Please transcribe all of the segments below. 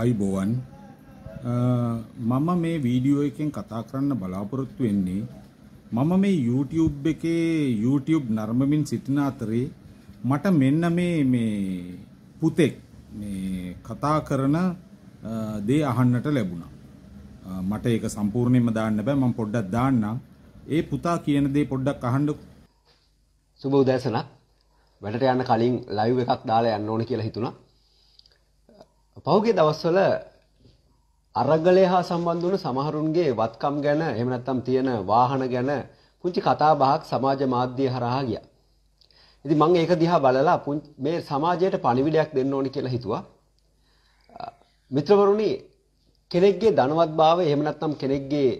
අයිබෝවන් මම මේ වීඩියෝ එකෙන් කතා කරන්න බලාපොරොත්තු වෙන්නේ මම මේ YouTube එකේ YouTube නර්මමින් සිටින අතරේ මට මෙන්න මේ මේ පුතෙක් මේ කතා කරන දේ අහන්නට ලැබුණා. මට ඒක සම්පූර්ණයෙන්ම දාන්න බෑ මම පොඩ්ඩක් දාන්නම්. ඒ පුතා කියන දේ පොඩ්ඩක් අහන්නකෝ. සුබ උදෑසනක්. වැඩට යන්න කලින් ලයිව් එකක් දාලා යන්න ඕන කියලා හිතුණා. පෞගේ දවස්වල අරගලය හා සම්බන්ධ වුණු සමහරුන්ගේ වත්කම් ගැන එහෙම නැත්නම් තියෙන වාහන ගැන පුංචි කතා බහක් සමාජ මාධ්‍ය හරහා ගියා. ඉතින් මම ඒක දිහා බලලා මේ සමාජයට පණිවිඩයක් දෙන්න ඕනි කියලා හිතුවා. මිත්‍රවරුනි කෙනෙක්ගේ ධනවත්භාවය එහෙම නැත්නම් කෙනෙක්ගේ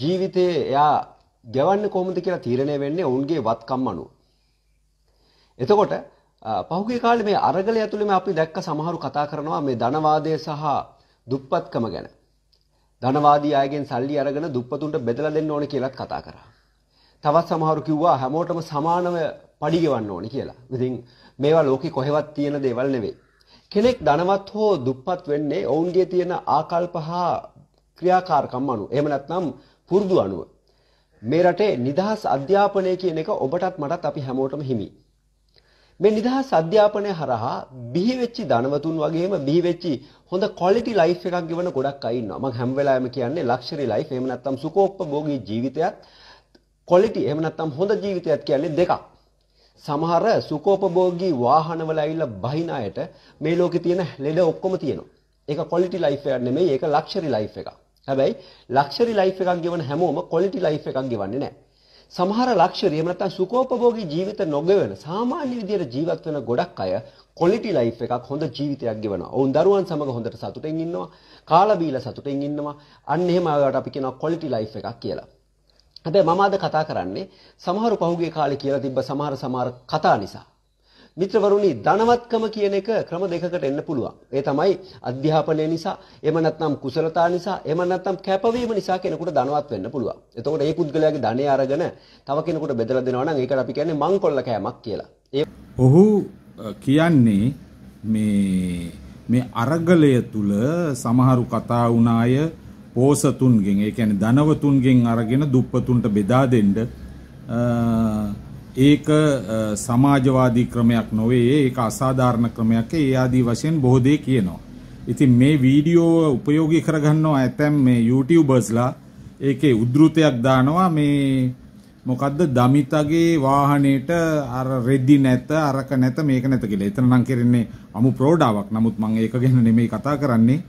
ජීවිතේ එයා ගෙවන්නේ කොහොමද කියලා තීරණය වෙන්නේ ඔවුන්ගේ වත්කම් අනුව. එතකොට පහුගේ කාලේ මේ අරගල ඇතුළේ අපි දැක්ක සමහරු කතා කරනවා මේ ධනවාදය සහ දුප්පත්කම ගැන. ධනවාදී අයගෙන් සල්ලි අරගෙන දුප්පතුන්ට බෙදලා දෙන්න ඕනේ කියලාත් කතා කරා. තවත් සමහරු කිව්වා හැමෝටම සමානව පඩි ගෙවන්න ඕනේ කියලා. ඉතින් මේවා ලෝකේ කොහෙවත් තියෙන දේවල් නෙවෙයි. කෙනෙක් ධනවත් හෝ දුප්පත් වෙන්නේ ඔවුන්ගේ තියෙන ආකල්ප හා ක්‍රියාකාරකම් අනුව. එහෙම නැත්නම් පුරුදු අනුව. මේ රටේ නිදහස් අධ්‍යාපනය කියන එක ඔබටත් මටත් අපි හැමෝටම හිමි. මේ නිදහස් අධ්‍යාපනය හරහා බිහිවෙච්චි ධනවතුන් වගේම බිහිවෙච්චි හොඳ ක්වොලිටි ලයිෆ් එකක් ගෙවන ගොඩක් අය ඉන්නවා. මම හැම වෙලාවෙම කියන්නේ ලක්ෂරි ලයිෆ් එහෙම නැත්නම් සුඛෝපභෝගී ජීවිතයත් ක්වොලිටි එහෙම නැත්නම් හොඳ ජීවිතයත් කියන්නේ දෙකක්. සමහර සුඛෝපභෝගී වාහනවල ඇවිල්ලා බහින අයට මේ ලෝකේ තියෙන ලෙඩ ඔක්කොම තියෙනවා. ඒක ක්වොලිටි ලයිෆ් එකක් නෙමෙයි ඒක ලක්ෂරි ලයිෆ් එකක්. හැබැයි ලක්ෂරි ලයිෆ් එකක් ගෙවන හැමෝම ක්වොලිටි ලයිෆ් එකක් ගෙවන්නේ නැහැ. සමහර ලක්ෂරි එහෙම නැත්නම් සුඛෝපභෝගී ජීවිත නොගෙවන සාමාන්‍ය විදියට ජීවත් වෙන ගොඩක් අය quality life එකක් හොඳ ජීවිතයක් ගෙවනවා. ඔවුන් දරුවන් සමග හොඳට සතුටෙන් ඉන්නවා. කාලා බීලා සතුටෙන් ඉන්නවා. අන්න එහෙම අයට අපි කියනවා quality life එකක් කියලා. හැබැයි මම අද කතා කරන්නේ සමහරු පහුගිය කාලේ කියලා තිබ්බ සමහර සමහර කතා නිසා. මිත්‍රවරුනි ධනවත්කම කියන එක ක්‍රම දෙකකට එන්න පුළුවන්. ඒ තමයි අධ්‍යාපනය නිසා, එහෙම නැත්නම් කුසලතා නිසා, එහෙම නැත්නම් කැපවීම නිසා කෙනෙකුට ධනවත් වෙන්න පුළුවන්. එතකොට ඒ පුද්ගලයාගේ ධනය අරගෙන තව කෙනෙකුට බෙදලා දෙනවා නම් ඒකට අපි කියන්නේ මංකොල්ල කෑමක් කියලා. ඔහු කියන්නේ මේ මේ අරගලය තුල සමහරු කතා වුණාය පෝසතුන්ගෙන් ඒ කියන්නේ ධනවතුන්ගෙන් අරගෙන දුප්පතුන්ට බෙදා දෙන්න ඒක සමාජවාදී ක්‍රමයක් නොවේ ඒක අසාධාරණ ක්‍රමයක් ඒ ආදී වශයෙන් බොහෝ දේ කියනවා. ඉතින් මේ වීඩියෝ උපයෝගී කරගන්නවා ඇතැම් මේ YouTubersලා ඒකේ උද්ෘතයක් දානවා මේ මොකද්ද දමිතගේ වාහනේට අර රෙදි නැත අරක නැත මේක නැත කියලා. එතන නම් කරන්නේ අමු ප්‍රෝඩාවක්. නමුත් මම ඒක ගැන නෙමෙයි කතා කරන්නේ.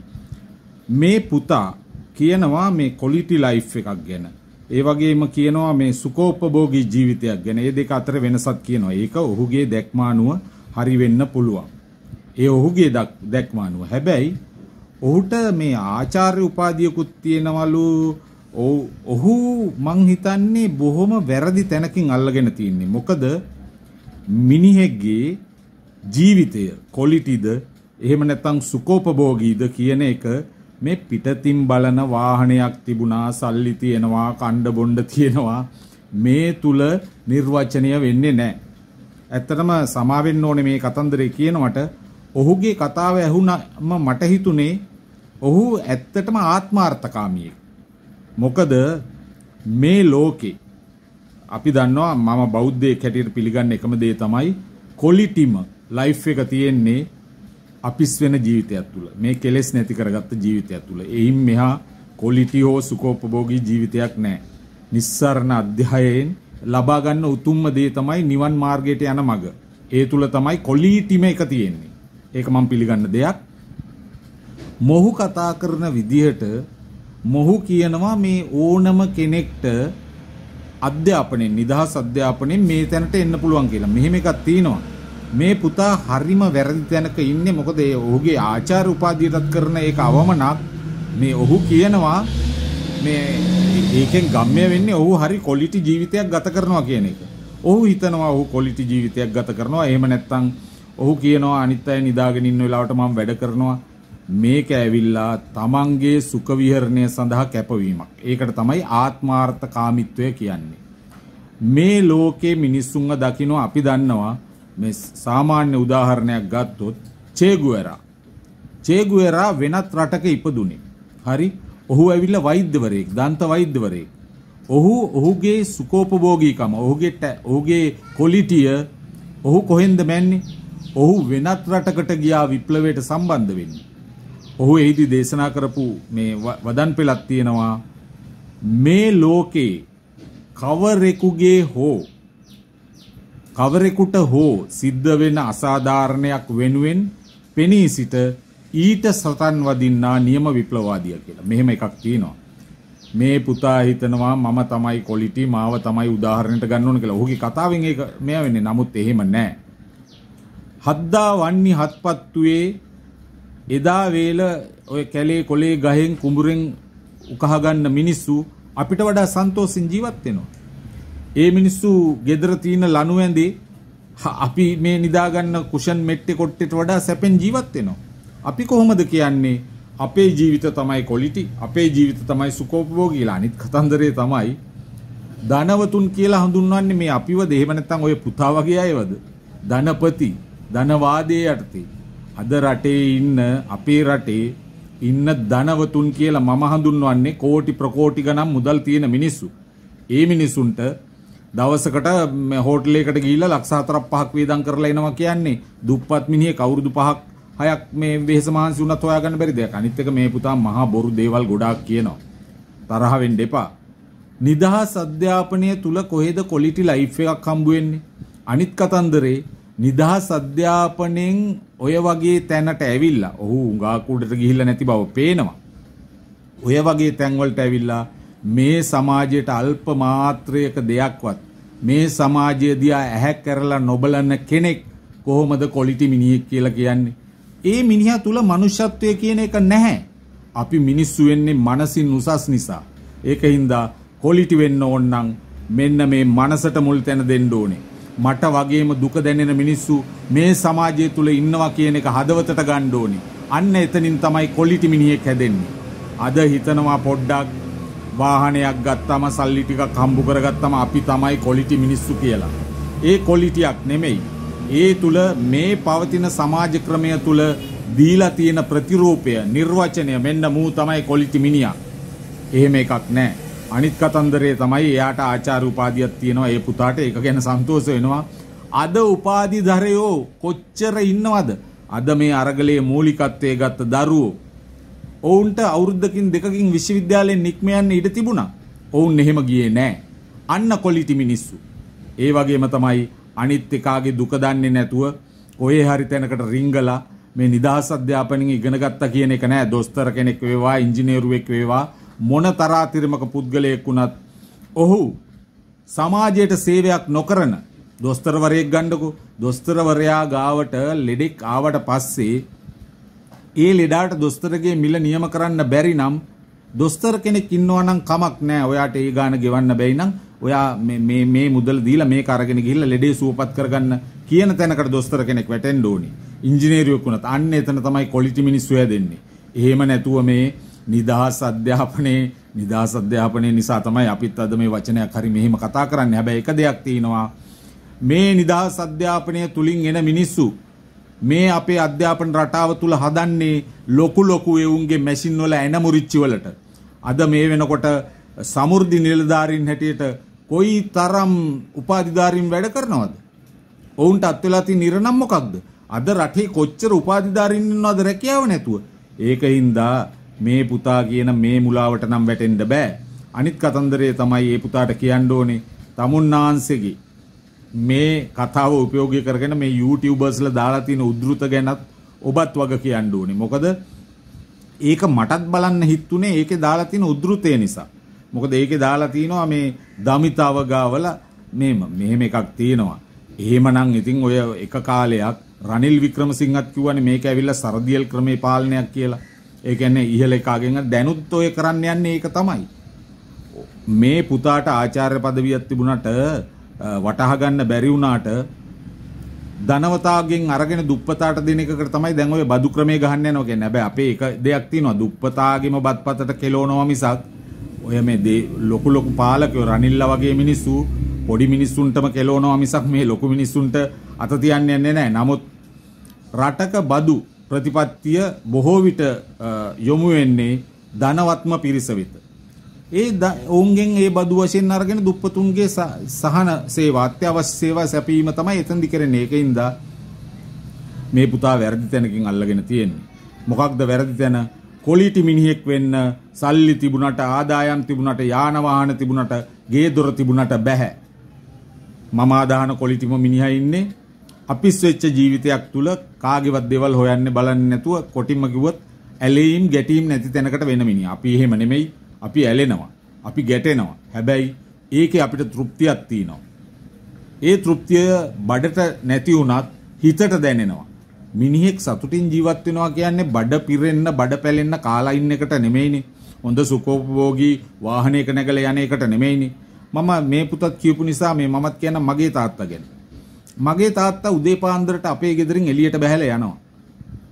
මේ පුතා කියනවා මේ quality life එකක් ගැන. ඒ වගේම කියනවා මේ සුකෝපභෝගී ජීවිතයක් ගැන. මේ දෙක අතර වෙනසක් කියනවා. ඒක ඔහුගේ දැක්මානුව හරි වෙන්න පුළුවන්. ඒ ඔහුගේ දැක්මානුව. හැබැයි ඔහුට මේ ආචාර්ය උපාධියකුත් තියෙනවලු. ඔහු මං හිතන්නේ බොහොම වැරදි තැනකින් අල්ලගෙන තින්නේ. මොකද මිනිහෙක්ගේ ජීවිතය කොලිටිද එහෙම නැත්නම් සුකෝපභෝගීද කියන එක මේ පිටතින් බලන වාහනයක් තිබුණා සල්ලි තියෙනවා කණ්ඩ බොණ්ඩ තියෙනවා මේ තුල නිර්වචනය වෙන්නේ නැහැ. ඇත්තටම සමාවෙන්න ඕනේ මේ කතන්දරේ කියනවට ඔහුගේ කතාව ඇහුනම මට හිතුනේ ඔහු ඇත්තටම ආත්මාර්ථකාමියෙක්. මොකද මේ ලෝකේ අපි දන්නවා මම බෞද්ධයෙක් හැටියට පිළිගන්න එකම දේ තමයි කොලිටිම ලයිෆ් එක තියෙන්නේ අපිස් වෙන ජීවිතයක් තුළ මේ කෙලෙස් නැති කරගත්ත ජීවිතයක් තුළ එයින් මෙහා කොලිටි හෝ සුඛෝපභෝගී ජීවිතයක් නැහැ. නිස්සාරණ අධ්‍යයයෙන් ලබා ගන්න උතුම්ම දේ තමයි නිවන් මාර්ගයට යන මඟ. ඒ තුල තමයි කොලිටිම එක තියෙන්නේ. ඒක මම පිළිගන්න දෙයක්. මොහු කතා කරන විදිහට මොහු කියනවා මේ ඕනම කෙනෙක්ට අධ්‍යාපනයේ නිදහස් අධ්‍යාපනයේ මේ තැනට එන්න පුළුවන් කියලා. මෙහෙම එකක් තියෙනවා. මේ පුතා හරිම වැරදි තැනක ඉන්නේ මොකද ඒ ඔහුගේ ආචාර උපාධියටත් කරන ඒක අවමනක් මේ ඔහු කියනවා මේ ඒකෙන් ගම්ම්‍ය වෙන්නේ ඔහු හරි ක්වොලිටි ජීවිතයක් ගත කරනවා කියන එක. ඔහු හිතනවා ඔහු ක්වොලිටි ජීවිතයක් ගත කරනවා. එහෙම නැත්නම් ඔහු කියනවා අනිත් අය නිදාගෙන ඉන්න වෙලාවට මම වැඩ කරනවා. මේක ඇවිල්ලා තමන්ගේ සුඛ විහරණය සඳහා කැපවීමක්. ඒකට තමයි ආත්මාර්ථකාමීත්වය කියන්නේ. මේ ලෝකේ මිනිස්සුන්ව දකින්න අපි දන්නවා මේ සාමාන්‍ය උදාහරණයක් ගත්තොත් චේගුවෙරා. චේගුවෙරා වෙනත් රටක ඉපදුනේ. හරි. ඔහු ඇවිල්ලා වෛද්‍යවරයෙක්, දන්ත වෛද්‍යවරයෙක්. ඔහු ඔහුගේ සුකෝපභෝගීකම, ඔහුගේ ඔහුගේ කොලිටිය ඔහු කොහෙන්ද මැන්නේ? ඔහු වෙනත් රටකට ගියා විප්ලවයට සම්බන්ධ වෙන්න. ඔහු එහිදී දේශනා කරපු මේ වදන් පෙළක් තියෙනවා මේ ලෝකේ කවරෙකුගේ හෝ කවරෙකුට හෝ සිද්ධ වෙන අසාධාරණයක් වෙනුවෙන් පෙනී සිට ඊට සතන් වදින්නා නියම විප්ලවාදිය කියලා. මෙහෙම එකක් තියෙනවා. මේ පුතා හිතනවා මම තමයි කොලිටි මාව තමයි උදාහරණයට ගන්න ඕන කියලා. ඔහුගේ කතාවෙන් ඒක මෙයා වෙන්නේ. නමුත් එහෙම නැහැ. හද්දා වන්නි හත්පත්තුවේ එදා වේල ඔය කැලේ කොලේ ගහෙන් කුඹුරෙන් උකහා ගන්න මිනිස්සු අපිට වඩා සන්තෝෂෙන් ජීවත් වෙනවා. ඒ මිනිස්සු ගෙදර තියෙන ලනු ඇඳේ අපි මේ නිදාගන්න කුෂන් මෙට්ටේ කොට්ටෙට වඩා සැපෙන් ජීවත් වෙනවා. අපි කොහොමද කියන්නේ අපේ ජීවිත තමයි කොලිටි, අපේ ජීවිත තමයි සුඛෝපභෝගී කියලා. අනිත් කතන්දරේ තමයි ධනවතුන් කියලා හඳුන්වන්නේ මේ අපිවද එහෙම නැත්නම් ඔය පුතා වගේ අයවද? ධනපති, ධනවාදයේ යටතේ අද රටේ ඉන්න අපේ රටේ ඉන්න ධනවතුන් කියලා මම හඳුන්වන්නේ කෝටි ප්‍රකෝටි ගණන් මුදල් තියෙන මිනිස්සු. ඒ මිනිසුන්ට දවසකට මේ හෝටලයකට ගිහිල්ලා ලක්ෂ 4ක් 5ක් වේදම් කරලා එනවා කියන්නේ දුප්පත් මිනිහේ කවුරුදු පහක් හයක් මේ වෙහෙස මහන්සි වුණත් හොයාගන්න බැරි දෙයක්. අනිත් එක මේ පුතා මහා බොරු දේවල් ගොඩාක් කියනවා. තරහ වෙන්න එපා. නිදහස් අධ්‍යාපනය තුල කොහෙද කොලිටි ලයිෆ් එකක් හම්බ වෙන්නේ? අනිත් කතන්දරේ නිදහස් අධ්‍යාපනයෙන් ඔය වගේ තැනට ඇවිල්ලා ඔහු උඟාකුඩට ගිහිල්ලා නැති බව පේනවා. ඔය වගේ තැන්වලට ඇවිල්ලා මේ සමාජයට අල්ප මාත්‍රයක දෙයක්වත් මේ සමාජය දිහා ඇහැ කරලා නොබලන කෙනෙක් කොහොමද කොලිටි මිනිහෙක් කියලා කියන්නේ. ඒ මිනිහා තුල මනුෂ්‍යත්වය කියන එක නැහැ. අපි මිනිස්සු වෙන්නේ මනසින් උසස් නිසා. ඒක හින්දා කොලිටි වෙන්න ඕන නම් මෙන්න මේ මනසට මුල් තැන දෙන්න ඕනේ. මට වගේම දුක දැනෙන මිනිස්සු මේ සමාජය තුල ඉන්නවා කියන එක හදවතට ගන්න ඕනේ. අන්න එතනින් තමයි කොලිටි මිනිහෙක් හැදෙන්නේ. අද හිතනවා පොඩ්ඩක් වාහනයක් ගත්තම සල්ලි ටිකක් හම්බු කරගත්තම අපි තමයි කොලිටි මිනිස්සු කියලා. ඒ කොලිටියක් නෙමෙයි. ඒ තුල මේ පවතින සමාජ ක්‍රමය තුල දීලා තියෙන ප්‍රතිරූපය නිර්වචනය මෙන්න මූ තමයි කොලිටි මිනිහා. එහෙම එකක් නැහැ. අනිත් කතන්දරේ තමයි එයාට ආචාර උපාධියක් තියෙනවා. ඒ පුතාට ඒක ගැන සන්තෝෂ වෙනවා. අද උපාධිධරයෝ කොච්චර ඉන්නවද? අද මේ අරගලයේ මූලිකත්වයේ ගත්ත දරුවෝ ඔවුන්ට අවුරුද්දකින් දෙකකින් විශ්වවිද්‍යාලයෙන් නික්ම යන්න ඉඩ තිබුණා. ඔවුන් එහෙම ගියේ නෑ. අන්න කොලිටි මිනිස්සු. ඒ වගේම තමයි අනිත් එකාගේ දුක දන්නේ නැතුව ඔය හරි තැනකට රිංගලා මේ නිදහස් අධ්‍යාපනයෙන් ඉගෙන ගත්තා කියන එක නෑ. දොස්තර කෙනෙක් වේවා, ඉංජිනේරුවෙක් වේවා, මොන තරාතිරමක පුද්ගලයෙක් වුණත් ඔහු සමාජයට සේවයක් නොකරන දොස්තරවරයෙක් ගන්නකො දොස්තරවරයා ගාවට ලෙඩෙක් ආවට පස්සේ ඒ ලෙඩාට දොස්තරගේ මිල නියම කරන්න බැරි නම් දොස්තර කෙනෙක් ඉන්නවා නම් කමක් නැහැ. ඔයාට ඒ ගාණ ගෙවන්න බැයි නම් ඔයා මේ මේ මේ මුදල් දීලා මේක අරගෙන ගිහිල්ලා ලෙඩේ සුවපත් කරගන්න කියන තැනකට දොස්තර කෙනෙක් වැටෙන්න ඕනි. ඉංජිනේරුවෙක් වුණත් අන්න එතන තමයි ක්වොලිටි මිනිස්සු හැදෙන්නේ. එහෙම නැතුව මේ නිදහස් අධ්‍යාපනයේ නිදහස් අධ්‍යාපනයේ නිසා තමයි අපිත් අද මේ වචනයක් හරි මෙහෙම කතා කරන්නේ. හැබැයි එක දෙයක් තියෙනවා. මේ නිදහස් අධ්‍යාපනය තුලින් එන මිනිස්සු මේ අපේ අධ්‍යාපන රටාව තුළ හදන්නේ ලොකු ලොකු එවුන්ගේ මැසින් වල ඇනමුරිච්චි වලට. අද මේ වෙනකොට සමෘද්ධි නිලධාරීන් හැටියට කොයි තරම් උපාධිධාරීන් වැඩ කරනවද? ඔවුන්ට අත් වෙලා තියෙන ඉරණම් මොකක්ද? අද රටේ කොච්චර උපාධිධාරීන් ඉන්නවද රැකියාව නැතුව? ඒකින්ද මේ පුතා කියන මේ මුලාවට නම් වැටෙන්න බෑ. අනිත් කතන්දරේ තමයි ඒ පුතාට කියන්න ඕනේ තමුන්නාංශගේ මේ කතාව උපයෝගී කරගෙන මේ YouTubersලා දාලා තියෙන උද්ෘත ගැනත් ඔබත් වග කියන්න ඕනේ. මොකද ඒක මටත් බලන්න හිතුනේ ඒකේ දාලා තියෙන උද්ෘතය නිසා. මොකද ඒකේ දාලා තිනවා මේ දමිතවගාවල මේම මෙහෙම එකක් තියෙනවා. එහෙමනම් ඉතින් ඔය එක කාලයක් රනිල් වික්‍රමසිංහත් කිව්වනේ මේක ඇවිල්ලා සරදියල් ක්‍රමේ පාලනයක් කියලා. ඒ කියන්නේ ඉහළ එකාගෙන් දැනුත් ඔය කරන්න යන්නේ ඒක තමයි. මේ පුතාට ආචාර්ය පදවියක් තිබුණාට වටහා ගන්න බැරි වුණාට ධනවතාගෙන් අරගෙන දුප්පතාට දෙන එකකට තමයි දැන් ඔය බදු ක්‍රමය ගහන්න යනවා කියන්නේ. හැබැයි අපේ එක දෙයක් තියෙනවා දුප්පතාගෙම බත්පතට කෙලවනවා මිසක් ඔය මේ ලොකු ලොකු පාලකයෝ රනිල්ලා වගේ මිනිස්සු පොඩි මිනිස්සුන්ටම කෙලවනවා මිසක් මේ ලොකු මිනිස්සුන්ට අත තියන්නේ නැහැ. නමුත් රටක බදු ප්‍රතිපත්තිය බොහෝ විට යොමු වෙන්නේ ධනවත්ම පිරිස වෙත. ඒ ඔවුන්ගෙන් ඒ බදු වශයෙන් අරගෙන දුප්පතුන්ගේ සහන සේවා අත්‍යවශ්‍ය සේවා සැපීම තමයි එතෙන්දි කරන්නේ. ඒකින්ද මේ පුතා වැරදි තැනකින් අල්ලගෙන තියෙන්නේ. මොකක්ද වැරදි තැන? කොලීටි මිනිහෙක් වෙන්න සල්ලි තිබුණට ආදායම් තිබුණට යාන වාහන තිබුණට ගේ දොර තිබුණට බෑ. මම ආදාහන කොලිටිම මිනිහා ඉන්නේ. අපිස් වෙච්ච ජීවිතයක් තුල කාගේවත් දේවල් හොයන්නේ බලන්නේ නැතුව කොටිම කිව්වොත් ඇලීම් ගැටීම් නැති තැනකට වෙන මිනිහා. අපි එහෙම නෙමෙයි. අපි ඇලෙනවා. අපි ගැටෙනවා. හැබැයි ඒකේ අපිට තෘප්තියක් තියෙනවා. ඒ තෘප්තිය බඩට නැති වුණත් හිතට දැනෙනවා. මිනිහෙක් සතුටින් ජීවත් වෙනවා කියන්නේ බඩ පිරෙන්න බඩ පැලෙන්න කාලා ඉන්න එකට නෙමෙයිනේ. හොඳ සුඛෝපභෝගී වාහනයක නැගලා යන එකට නෙමෙයිනේ. මම මේ පුතත් කියපු නිසා මේ මමත් කියන මගේ තාත්තා ගැන. මගේ තාත්තා උදේ පාන්දරට අපේ ගෙදරින් එළියට බහැලා යනවා.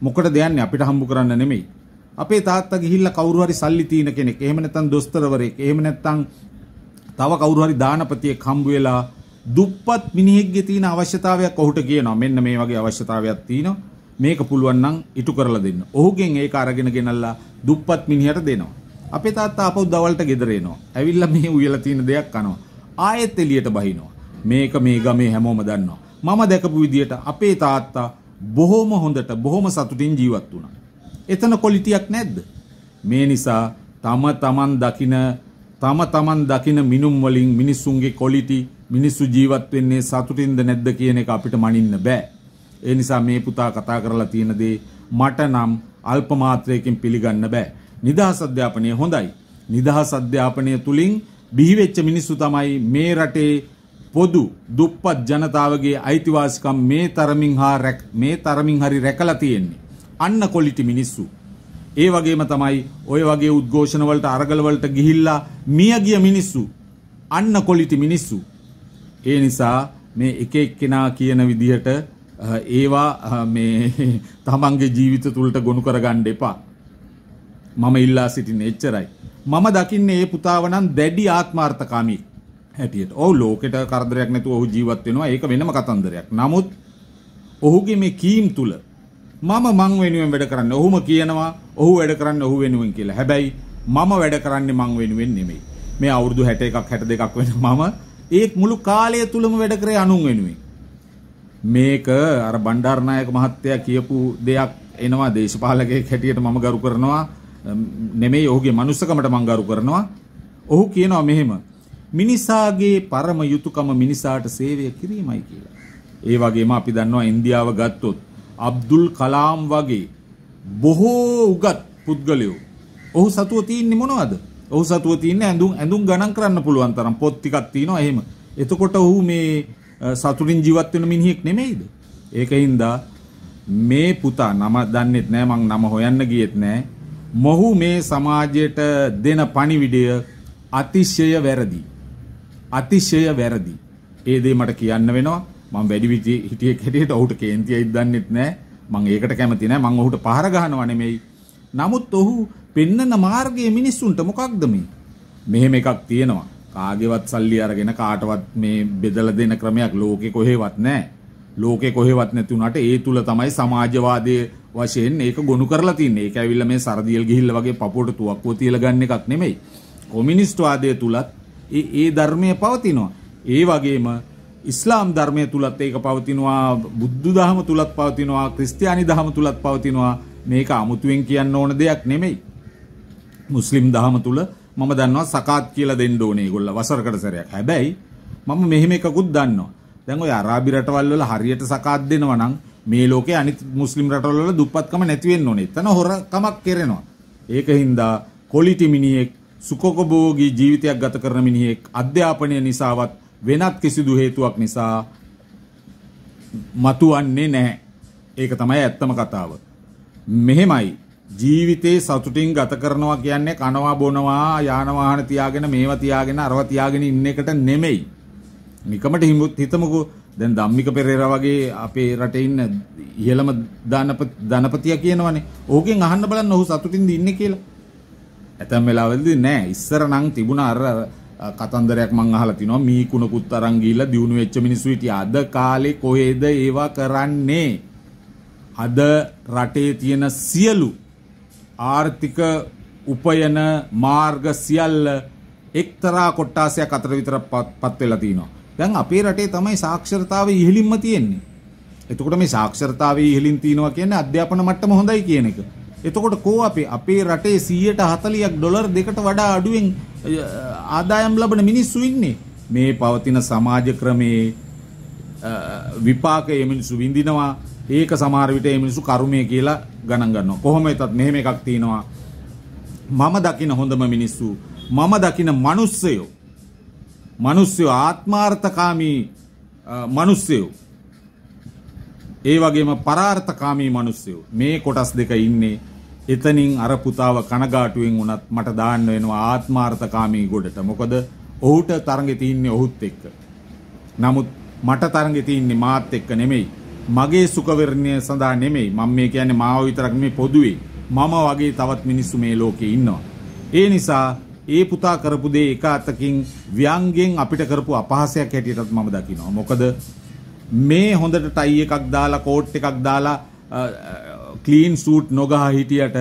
මොකටද යන්නේ අපිට හම්බ කරන්න නෙමෙයි. අපේ තාත්තා ගිහිල්ලා කවුරු හරි සල්ලි තියෙන කෙනෙක් එහෙම නැත්නම් දොස්තරවරයෙක් එහෙම නැත්නම් තව කවුරු හරි දානපතියෙක් හම්බ වෙලා දුප්පත් මිනිහෙක්ගේ තියෙන අවශ්‍යතාවයක් ඔහුට කියනවා මෙන්න මේ වගේ අවශ්‍යතාවයක් තියෙනවා මේක පුළුවන් නම් ඉටු කරලා දෙන්න. ඔහුගෙන් ඒක අරගෙන ගෙනල්ලා දුප්පත් මිනිහට දෙනවා. අපේ තාත්තා අපව දවල්ට ගෙදර එනවා. ඇවිල්ලා මේ උයලා තියෙන දෙයක් කනවා. ආයෙත් එළියට බහිනවා. මේක මේ ගමේ හැමෝම දන්නවා. මම දැකපු විදියට අපේ තාත්තා බොහොම හොඳට බොහොම සතුටින් ජීවත් වුණා. එතන කොලිටියක් නැද්ද? මේ නිසා තම තමන් දකින තම තමන් දකින මිනුම් වලින් මිනිසුන්ගේ කොලිටි මිනිස්සු ජීවත් වෙන්නේ සතුටින්ද නැද්ද කියන එක අපිට මනින්න බෑ. ඒ නිසා මේ පුතා කතා කරලා තියෙන දේ මට නම් අල්ප මාත්‍රයකින් පිළිගන්න බෑ. නිදහස් අධ්‍යාපනය හොඳයි. නිදහස් අධ්‍යාපනය තුලින් බිහිවෙච්ච මිනිස්සු තමයි මේ රටේ පොදු දුප්පත් ජනතාවගේ අයිතිවාසිකම් මේ තරමින් හා මේ තරමින් හරි රැකලා තියෙන්නේ. අන්න කොලිටි මිනිස්සු. ඒ වගේම තමයි ඔය වගේ උද්ඝෝෂණවලට අරගලවලට ගිහිල්ලා මියගිය මිනිස්සු. අන්න කොලිටි මිනිස්සු. ඒ නිසා මේ එක එක්කෙනා කියන විදිහට ඒවා මේ තමන්ගේ ජීවිත තුළට ගොනු කරගන්න එපා. මම ඉල්ලා සිටින එච්චරයි. මම දකින්නේ ඒ පුතාව නම් දැඩි ආත්මාර්ථකාමී හැටියට. ඔව් ලෝකෙට කරදරයක් නැතුව ඔහු ජීවත් වෙනවා. ඒක වෙනම කතන්දරයක්. නමුත් ඔහුගේ මේ කීම් තුළ මම මං වෙනුවෙන් වැඩ කරන්න ඔහුම කියනවා ඔහු වැඩ කරන්න ඔහු වෙනුවෙන් කියලා හැබැයි මම වැඩ කරන්නේ මං වෙනුවෙන් නෙමෙයි මේ අවුරුදු 61ක් 62ක් වෙන මම ඒත් මුළු කාලය තුලම වැඩ කරේ අනුන් වෙනුවෙන් මේක අර බණ්ඩාරනායක මහත්තයා කියපු දෙයක් එනවා දේශපාලකයෙක් හැටියට මම ගරු කරනවා නෙමෙයි ඔහුගේ මනුස්සකමට මම ගරු කරනවා ඔහු කියනවා මෙහෙම මිනිසාගේ පරම යුතුයකම මිනිසාට සේවය කිරීමයි කියලා ඒ වගේම අපි දන්නවා ඉන්දියාව ගත්තොත් අබ්දුල් කලාම් වගේ බොහෝ උගත් පුද්ගලයෝ ඔහු සතුව තියෙන්නේ මොනවද? ඔහු සතුව තියෙන්නේ ඇඳුම් ඇඳුම් ගණන් කරන්න පුළුවන් තරම් පොත් ටිකක් තියෙනවා එහෙම. එතකොට ඔහු මේ සතුටින් ජීවත් වෙන මිනිහෙක් නෙමෙයිද? ඒකින්ද මේ පුතා නම දන්නෙත් නෑ මං නම හොයන්න ගියෙත් නෑ. මොහු මේ සමාජයට දෙන පණිවිඩය අතිශය වැරදි. අතිශය වැරදි. ඒ දේ මට කියන්න වෙනවා. මම වැඩි විදි හිටියෙක් හැටියට ඔහුට කේන්තියයි දන්නෙත් නෑ මම ඒකට කැමති නෑ මම ඔහුට පහර ගහනවා නෙමෙයි නමුත් ඔහු පෙන්නන මාර්ගයේ මිනිස්සුන්ට මොකක්ද මේ මෙහෙම එකක් තියෙනවා කාගේවත් සල්ලි අරගෙන කාටවත් මේ බෙදලා දෙන ක්‍රමයක් ලෝකේ කොහෙවත් නෑ ලෝකේ කොහෙවත් නැති වුණාට ඒ තුල තමයි සමාජවාදයේ වශයෙන් ඒක ගොනු කරලා තින්නේ ඒක ඇවිල්ලා මේ සරදියල් ගිහිල්ලා වගේ පපුවට තුවක්කුව තියලා ගන්න එකක් නෙමෙයි කොමියුනිස්ට් වාදය තුලත් ඒ ඒ ධර්මය පවතිනවා ඒ වගේම ඉස්ලාම් ධර්මය තුළත් ඒක පවතිනවා බුද්ධ දහම තුළත් පවතිනවා ක්‍රිස්තියානි දහම තුළත් පවතිනවා මේක අමුතුවෙන් කියන්න ඕන දෙයක් නෙමෙයි. මුස්ලිම් දහම තුළ මම දන්නවා සකාත් කියලා දෙන්න ඕනේ ඒගොල්ල වසරකට සැරයක්. හැබැයි මම මෙහෙම එකකුත් දන්නවා. දැන් ওই අරාබි රටවල් වල හරියට සකාත් දෙනවා නම් මේ ලෝකේ අනිත් මුස්ලිම් රටවල් වල දුප්පත්කම නැති වෙන්න ඕනේ. එතන හොරකමක් කරනවා. ඒක හින්දා කොලිටි මිනිහෙක් සුකොකබෝගී ජීවිතයක් ගත කරන මිනිහෙක් අධ්‍යාපනය නිසාවත් වෙනත් කිසිදු හේතුවක් නිසා මතුවන්නේ නැහැ. ඒක තමයි ඇත්තම කතාව. මෙහෙමයි ජීවිතේ සතුටින් ගත කරනවා කියන්නේ කනවා බොනවා යාන වාහන තියාගෙන මේවා තියාගෙන අරවා තියාගෙන ඉන්න එකට නෙමෙයි. නිකමට හිතමුකෝ දැන් ධම්මික පෙරේරා වගේ අපේ රටේ ඉන්න ඉහළම ධනපතියා කියනවනේ. ඕකෙන් අහන්න බලන්න ඔහු සතුටින්ද ඉන්නේ කියලා. ඇතැම් වෙලාවලදී නෑ. ඉස්සර නම් තිබුණා අර කතන්දරයක් මං අහලා තිනවා මීකුණකුත් අරන් ගිහිල්ලා දිනු වෙච්ච මිනිස්සු හිටියා අද කාලේ කොහෙද ඒවා කරන්නේ අද රටේ තියෙන සියලු ආර්ථික උපයන මාර්ග සියල්ල එක්තරා කොට්ටාසයක් අතර විතර පත් වෙලා තිනවා දැන් අපේ රටේ තමයි සාක්ෂරතාවය ඉහළින්ම තියෙන්නේ එතකොට මේ සාක්ෂරතාවය ඉහළින් තිනවා කියන්නේ අධ්‍යාපන මට්ටම හොඳයි කියන එක එතකොට කෝ අපි අපේ රටේ 140ක් ඩොලර් දෙකට වඩා අඩුවෙන් ආදායම් ලබන මිනිස්සු ඉන්නේ. මේ පවතින සමාජ ක්‍රමයේ විපාක මේ මිනිස්සු විඳිනවා. ඒක සමහර විට මේ මිනිස්සු කර්මය කියලා ගණන් ගන්නවා. කොහොම වෙතත් මෙහෙම එකක් තියෙනවා. මම දකින හොඳම මිනිස්සු මම දකින මිනිස්සයෝ මිනිස්සයෝ ආත්මාර්ථකාමී මිනිස්සයෝ ඒ වගේම පරාර්ථකාමී මිනිස්සයෝ මේ කොටස් දෙක ඉන්නේ එතනින් අර පුතාව කනගාටුවෙන් වුණත් මට දාන්න වෙනවා ආත්මාර්ථකාමී ගොඩට. මොකද ඔහුට තරඟේ තින්නේ ඔහුත් එක්ක. නමුත් මට තරඟේ තින්නේ මාත් එක්ක නෙමෙයි. මගේ සුඛවිරණය සඳහා නෙමෙයි. මම මේ කියන්නේ මාව විතරක් නෙමෙයි පොදුවේ. මම වගේ තවත් මිනිස්සු මේ ලෝකේ ඉන්නවා. ඒ නිසා ඒ පුතා කරපු දේ එක අතකින් ව්‍යංගෙන් අපිට කරපු අපහාසයක් හැටියටත් මම දකිනවා. මොකද මේ හොඳට ටයි එකක් දාලා කෝට් එකක් දාලා ක්ලීන් සූට් නොගා හිටියට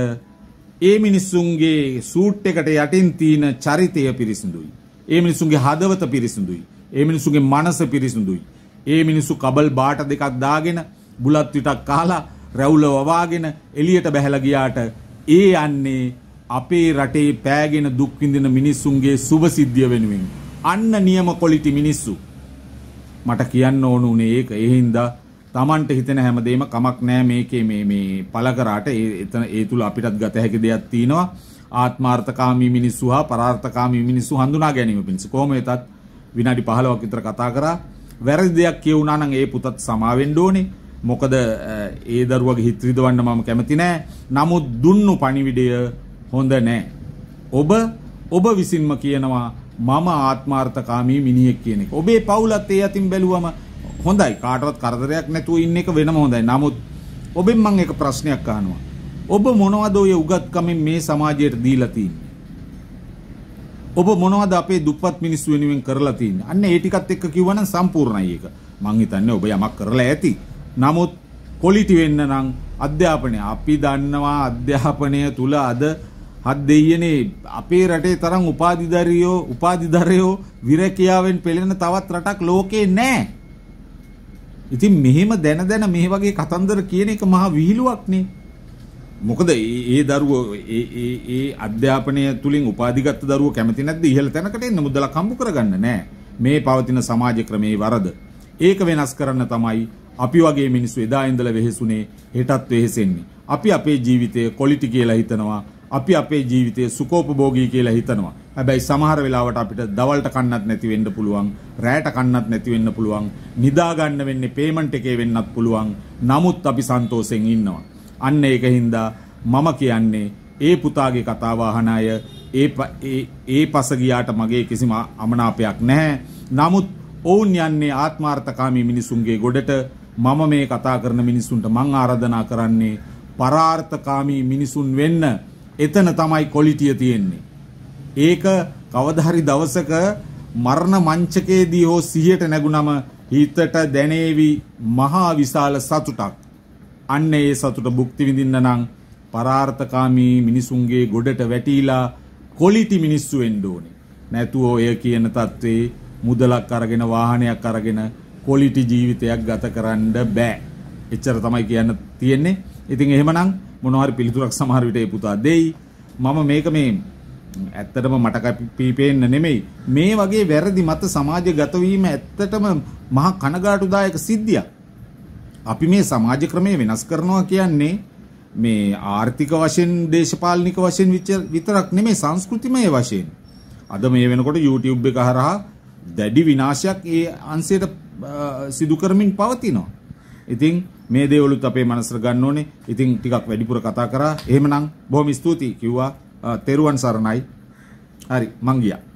ඒ මිනිස්සුන්ගේ සූට් එකට යටින් තියෙන චරිතය පිරිසිදුයි. ඒ මිනිසුන්ගේ හදවත පිරිසිදුයි. ඒ මිනිසුන්ගේ මනස පිරිසිදුයි. ඒ මිනිස්සු කබල් බාට දෙකක් දාගෙන බුලත් විටක් කාලා රැවුල වවාගෙන එළියට බැහැලා ගියාට ඒ යන්නේ අපේ රටේ පෑගෙන දුක් විඳින මිනිස්සුන්ගේ සුභසිද්ධිය වෙනුවෙන් අන්න නියම කොලිටි මිනිස්සු මට කියන්න ඕන උනේ ඒක ඒ හින්දා තමන්ට හිතෙන හැමදේම කමක් නෑ මේකේ මේ මේ පළ කරාට ඒ එතන ඒ තුල අපිටත් ගත හැකි දෙයක් තියෙනවා ආත්මාර්ථකාමී මිනිස්සු හා පරාර්ථකාමී මිනිස්සු හඳුනා ගැනීම පිණිස කොහොම වෙතත් විනාඩි 15ක් විතර කතා කරා වැරදි දෙයක් කියුණා නම් ඒ පුතත් සමාවෙන්න ඕනේ මොකද ඒ දරුවගේ හිත රිදවන්න මම කැමති නෑ නමුත් දුන්නු පණිවිඩය හොඳ නෑ ඔබ ඔබ විසින්ම කියනවා මම ආත්මාර්ථකාමී මිනිහෙක් කියන එක ඔබේ පවුලත් ඒ අතින් බැලුවම හොඳයි කාටවත් කරදරයක් නැතුව ඉන්න එක වෙනම හොඳයි. නමුත් ඔබෙන් මම එක ප්‍රශ්නයක් අහනවා. ඔබ මොනවද ඔය උගත්කමින් මේ සමාජයට දීලා තියෙන්නේ? ඔබ මොනවද අපේ දුප්පත් මිනිස්සු වෙනුවෙන් කරලා තියෙන්නේ? අන්න ඒ ටිකත් එක්ක කිව්වනම් සම්පූර්ණයි ඒක. මං හිතන්නේ ඔබ යමක් කරලා ඇති. නමුත් කොලිටි වෙන්න නම් අධ්‍යාපනය අපි දන්නවා අධ්‍යාපනය තුල අද හත් දෙයියනේ අපේ රටේ තරම් උපාධිධරියෝ උපාධිධරයෝ විරකියාවෙන් පෙළෙන තවත් රටක් ලෝකේ නැහැ. ඉතින් මෙහෙම දැන දැන මේ වගේ කතන්දර කියන එක මහා විහිළුවක් නේ. මොකද ඒ දරුවෝ ඒ ඒ ඒ අධ්‍යාපනය තුලින් උපාධිගත් දරුවෝ කැමති නැද්ද ඉහළ තැනකට එන්න මුදලක් හම්බ කරගන්න නෑ. මේ පවතින සමාජ ක්‍රමයේ වරද. ඒක වෙනස් කරන්න තමයි අපි වගේ මිනිස්සු එදා ඉඳලා වෙහෙසුනේ හෙටත් වෙහෙසෙන්නේ. අපි අපේ ජීවිතය කොලිටි කියලා හිතනවා. අපි අපේ ජීවිතය සුකෝපභෝගී කියලා හිතනවා. හැබැයි සමහර වෙලාවට අපිට දවල්ට කන්නත් නැති වෙන්න පුළුවන්, රැයට කන්නත් නැති වෙන්න පුළුවන්, නිදා ගන්න වෙන්නේ පේමන්ට් එකේ වෙන්නත් පුළුවන්. නමුත් අපි සන්තෝෂෙන් ඉන්නවා. අන්න ඒකින්ද මම කියන්නේ ඒ පුතාගේ කතාව අහන අය ඒ ඒ පස ගියාට මගේ කිසිම අමනාපයක් නැහැ. නමුත් ඔවුන් යන්නේ ආත්මාර්ථකාමී මිනිසුන්ගේ ගොඩට මම මේ කතා කරන මිනිසුන්ට මං ආරාධනා කරන්නේ පරාර්ථකාමී මිනිසුන් වෙන්න එතන තමයි කොලිටිය තියෙන්නේ ඒක කවදාහරි දවසක මරණ මංචකයේදී හෝ සිහියට නැගුණම හිතට දැනේවි මහා විශාල සතුටක්. අන්න ඒ සතුට භුක්ති විඳින්න නම් පරාර්ථකාමී මිනිසුන්ගේ ගොඩට වැටිලා කොලිටි මිනිස්සු වෙන්න ඕනේ. නැතුව ඔය කියන தત્වේ මුදලක් අරගෙන වාහනයක් අරගෙන කොලිටි ජීවිතයක් ගත කරන්න බෑ. එච්චර තමයි කියන්න තියෙන්නේ. ඉතින් එහෙමනම් මොනවා හරි පිළිතුරක් සමහර විට ඒ පුතා දෙයි. මම මේක මේ ඇත්තටම මට පීපේන්න නෙමෙයි මේ වගේ වැරදි මත සමාජ ගතවීම ඇත්තටම මහා කනගාටුදායක සිද්ධියක්. අපි මේ සමාජ ක්‍රමය වෙනස් කරනවා කියන්නේ මේ ආර්ථික වශයෙන් දේශපාලනික වශයෙන් විතරක් නෙමෙයි සංස්කෘතිමය වශයෙන්. අද මේ වෙනකොට YouTube එක හරහා දැඩි විනාශයක් ඒ අංශයට සිදු කරමින් පවතිනවා. ඉතින් මේ දේවලුත් අපේ මනසට ගන්න ඕනේ. ඉතින් ටිකක් වැඩිපුර කතා කරා. එහෙමනම් බොහොම ස්තුතියි කිව්වා. තෙරුවන් සරණයි. හරි මං ගියා.